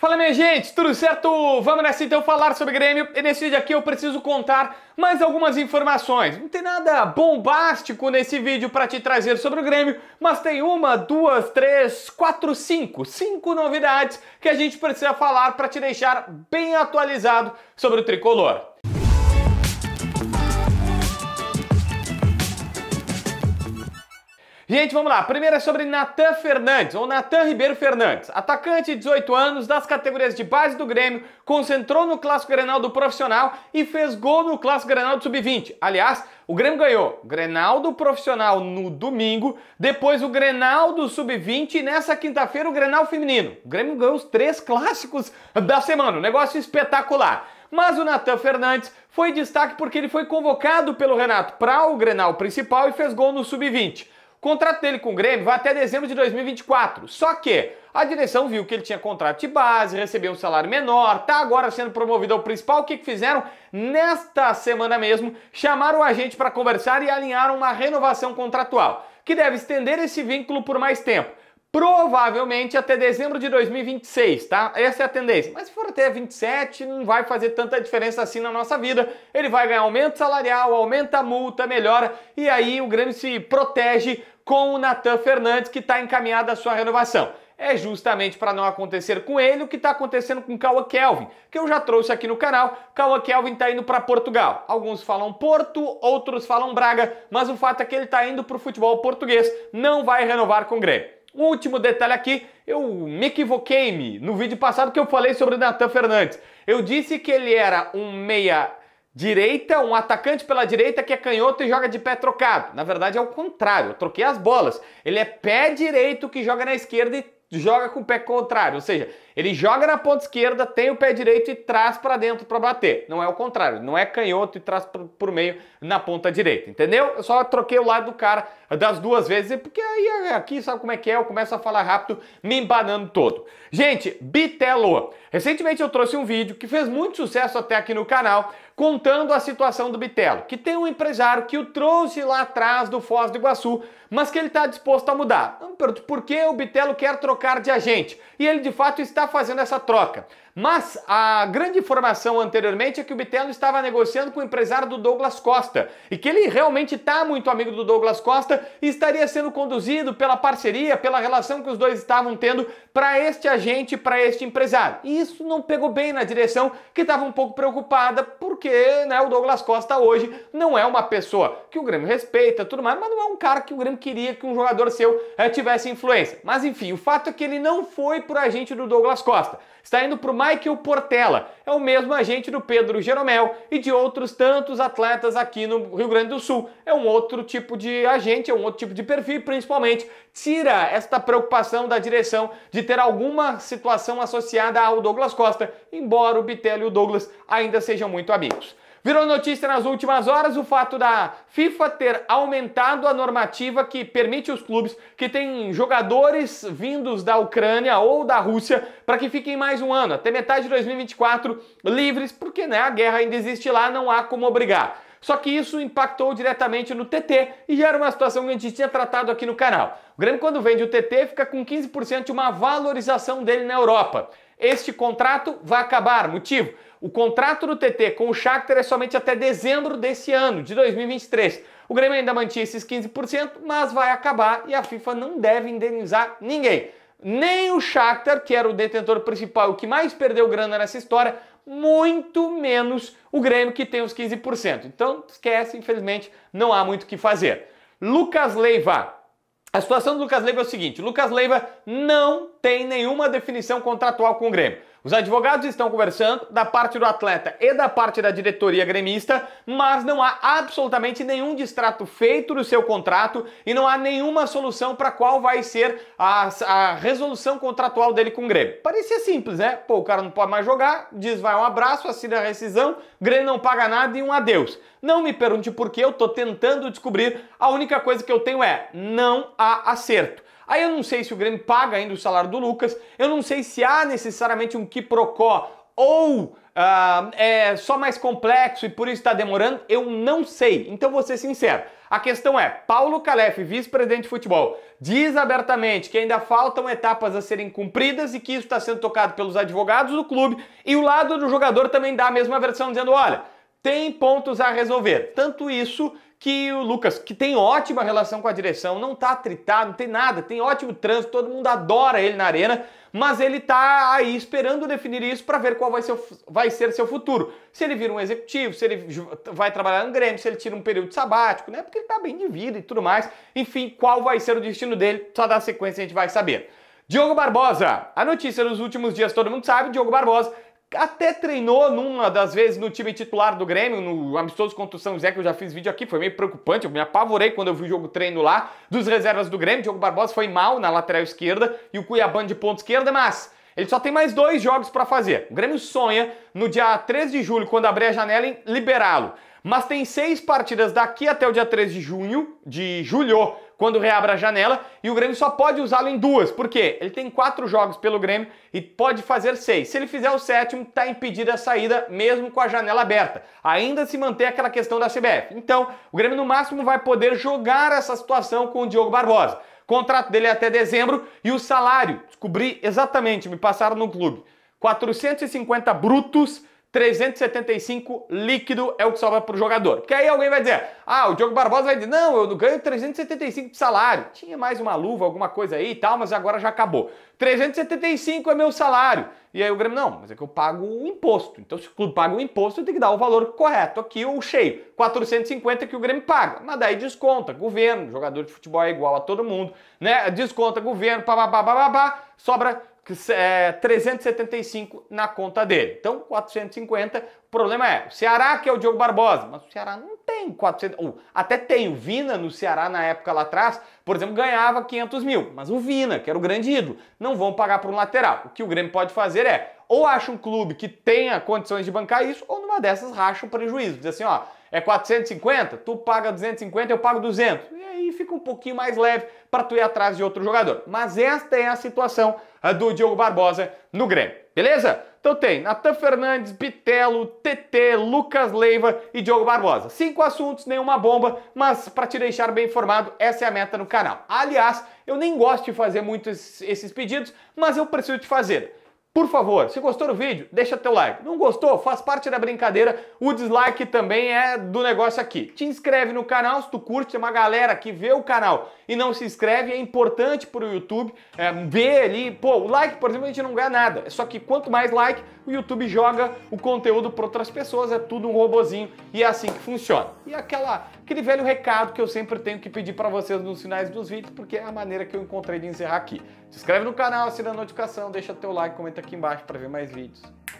Fala minha gente, tudo certo? Vamos nessa então falar sobre Grêmio e nesse vídeo aqui eu preciso contar mais algumas informações. Não tem nada bombástico nesse vídeo para te trazer sobre o Grêmio, mas tem uma, duas, três, quatro, cinco, cinco novidades que a gente precisa falar para te deixar bem atualizado sobre o tricolor. Gente, vamos lá. A primeira é sobre Natan Fernandes, ou Natan Ribeiro Fernandes. Atacante de 18 anos, das categorias de base do Grêmio, concentrou no Clássico Grenal do Profissional e fez gol no Clássico Grenal do Sub-20. Aliás, o Grêmio ganhou Grenal do Profissional no domingo, depois o Grenal do Sub-20 e nessa quinta-feira o Grenal Feminino. O Grêmio ganhou os três clássicos da semana, um negócio espetacular. Mas o Natan Fernandes foi destaque porque ele foi convocado pelo Renato para o Grenal principal e fez gol no Sub-20 contrato dele com o Grêmio vai até dezembro de 2024. Só que a direção viu que ele tinha contrato de base, recebeu um salário menor, tá agora sendo promovido ao principal. O que, que fizeram? Nesta semana mesmo, chamaram o agente para conversar e alinharam uma renovação contratual, que deve estender esse vínculo por mais tempo provavelmente até dezembro de 2026, tá? Essa é a tendência. Mas se for até 27, não vai fazer tanta diferença assim na nossa vida. Ele vai ganhar aumento salarial, aumenta a multa, melhora, e aí o Grêmio se protege com o Natan Fernandes, que está encaminhado à sua renovação. É justamente para não acontecer com ele o que está acontecendo com Cauã Kelvin, que eu já trouxe aqui no canal. Cauã Kelvin está indo para Portugal. Alguns falam Porto, outros falam Braga, mas o fato é que ele está indo para o futebol português, não vai renovar com o Grêmio. Um último detalhe aqui, eu me equivoquei-me no vídeo passado que eu falei sobre o Natan Fernandes. Eu disse que ele era um meia direita, um atacante pela direita que é canhoto e joga de pé trocado. Na verdade é o contrário, eu troquei as bolas. Ele é pé direito que joga na esquerda e joga com o pé contrário, ou seja, ele joga na ponta esquerda, tem o pé direito e traz para dentro para bater. Não é o contrário, não é canhoto e traz por meio na ponta direita, entendeu? Eu só troquei o lado do cara das duas vezes, porque aí é, aqui sabe como é que é, eu começo a falar rápido, me embanando todo. Gente, Bitelo. Recentemente eu trouxe um vídeo que fez muito sucesso até aqui no canal contando a situação do Bitelo, que tem um empresário que o trouxe lá atrás do Foz do Iguaçu, mas que ele está disposto a mudar. Então, eu me pergunto por que o Bitelo quer trocar de agente? E ele de fato está fazendo essa troca. Mas a grande informação anteriormente é que o Bitelo estava negociando com o empresário do Douglas Costa e que ele realmente está muito amigo do Douglas Costa e estaria sendo conduzido pela parceria, pela relação que os dois estavam tendo para este agente, para este empresário. E isso não pegou bem na direção que estava um pouco preocupada porque né, o Douglas Costa hoje não é uma pessoa que o Grêmio respeita, tudo mais, mas não é um cara que o Grêmio queria que um jogador seu é, tivesse influência. Mas enfim, o fato é que ele não foi por agente do Douglas Costa. Está indo para Michael Portela. É o mesmo agente do Pedro Jeromel e de outros tantos atletas aqui no Rio Grande do Sul. É um outro tipo de agente, é um outro tipo de perfil, principalmente tira esta preocupação da direção de ter alguma situação associada ao Douglas Costa, embora o Bitello e o Douglas ainda sejam muito amigos. Virou notícia nas últimas horas o fato da FIFA ter aumentado a normativa que permite os clubes que têm jogadores vindos da Ucrânia ou da Rússia para que fiquem mais um ano, até metade de 2024, livres, porque né, a guerra ainda existe lá, não há como obrigar. Só que isso impactou diretamente no TT e já era uma situação que a gente tinha tratado aqui no canal. O Grêmio, quando vende o TT, fica com 15% de uma valorização dele na Europa. Este contrato vai acabar. Motivo: o contrato do TT com o Shakhtar é somente até dezembro desse ano, de 2023. O Grêmio ainda mantinha esses 15%, mas vai acabar e a FIFA não deve indenizar ninguém. Nem o Shakhtar, que era o detentor principal, o que mais perdeu grana nessa história, muito menos o Grêmio, que tem os 15%. Então, esquece, infelizmente, não há muito o que fazer. Lucas Leiva, a situação do Lucas Leiva é o seguinte: o Lucas Leiva não tem nenhuma definição contratual com o Grêmio. Os advogados estão conversando da parte do atleta e da parte da diretoria gremista, mas não há absolutamente nenhum distrato feito do seu contrato e não há nenhuma solução para qual vai ser a, a, resolução contratual dele com o Grêmio. Parecia simples, né? Pô, o cara não pode mais jogar, diz vai um abraço, assina a rescisão, Grêmio não paga nada e um adeus. Não me pergunte por que eu estou tentando descobrir. A única coisa que eu tenho é não há acerto. Aí eu não sei se o Grêmio paga ainda o salário do Lucas, eu não sei se há necessariamente um quiprocó ou uh, é só mais complexo e por isso está demorando, eu não sei. Então vou ser sincero. A questão é, Paulo Calef, vice-presidente de futebol, diz abertamente que ainda faltam etapas a serem cumpridas e que isso está sendo tocado pelos advogados do clube e o lado do jogador também dá a mesma versão dizendo, olha, tem pontos a resolver. Tanto isso que o Lucas, que tem ótima relação com a direção, não tá tritado, não tem nada, tem ótimo trânsito, todo mundo adora ele na arena, mas ele tá aí esperando definir isso para ver qual vai ser, vai ser seu futuro. Se ele vira um executivo, se ele vai trabalhar no Grêmio, se ele tira um período sabático, né? Porque ele tá bem de vida e tudo mais. Enfim, qual vai ser o destino dele, só da sequência a gente vai saber. Diogo Barbosa, a notícia dos últimos dias todo mundo sabe, Diogo Barbosa até treinou numa das vezes no time titular do Grêmio, no amistoso contra o São José, que eu já fiz vídeo aqui, foi meio preocupante, eu me apavorei quando eu vi o jogo treino lá, dos reservas do Grêmio, Diogo Barbosa foi mal na lateral esquerda e o Cuiabano de ponta esquerda, mas ele só tem mais dois jogos para fazer. O Grêmio sonha, no dia 13 de julho, quando abrir a janela, em liberá-lo. Mas tem seis partidas daqui até o dia 13 de junho, de julho, quando reabra a janela e o Grêmio só pode usá-lo em duas. porque Ele tem quatro jogos pelo Grêmio e pode fazer seis. Se ele fizer o sétimo, está impedida a saída mesmo com a janela aberta. Ainda se mantém aquela questão da CBF. Então, o Grêmio no máximo vai poder jogar essa situação com o Diogo Barbosa. contrato dele é até dezembro e o salário, descobri exatamente, me passaram no clube, 450 brutos 375 líquido é o que sobra para o jogador. Porque aí alguém vai dizer, ah, o Diogo Barbosa vai dizer, não, eu ganho 375 de salário. Tinha mais uma luva, alguma coisa aí e tal, mas agora já acabou. 375 é meu salário. E aí o Grêmio, não, mas é que eu pago o imposto. Então se o clube paga o imposto, tem que dar o valor correto aqui, o cheio. 450 que o Grêmio paga. Mas daí desconta, governo, jogador de futebol é igual a todo mundo, né? Desconta, governo, pá, pá, pá sobra é, 375 na conta dele. Então, 450. O problema é, o Ceará que é o Diogo Barbosa, mas o Ceará não tem 400, ou até tem o Vina no Ceará na época lá atrás, por exemplo, ganhava 500 mil, mas o Vina, que era o grande ídolo, não vão pagar por um lateral. O que o Grêmio pode fazer é, ou acha um clube que tenha condições de bancar isso, ou numa dessas racha o prejuízo. Diz assim, ó, é 450, tu paga 250, eu pago 200. E aí fica um pouquinho mais leve para tu ir atrás de outro jogador. Mas esta é a situação do Diogo Barbosa no Grêmio. Beleza? Então tem Natan Fernandes, Bitelo, TT, Lucas Leiva e Diogo Barbosa. Cinco assuntos, nenhuma bomba, mas para te deixar bem informado, essa é a meta no canal. Aliás, eu nem gosto de fazer muitos esses pedidos, mas eu preciso te fazer. Por favor, se gostou do vídeo, deixa teu like. Não gostou? Faz parte da brincadeira. O dislike também é do negócio aqui. Te inscreve no canal se tu curte. Tem uma galera que vê o canal e não se inscreve. É importante para o YouTube é, ver ali. Pô, o like, por exemplo, a gente não ganha nada. Só que quanto mais like, o YouTube joga o conteúdo para outras pessoas, é tudo um robozinho e é assim que funciona. E aquela, aquele velho recado que eu sempre tenho que pedir para vocês nos finais dos vídeos, porque é a maneira que eu encontrei de encerrar aqui. Se inscreve no canal, assina a notificação, deixa teu like, comenta aqui embaixo para ver mais vídeos.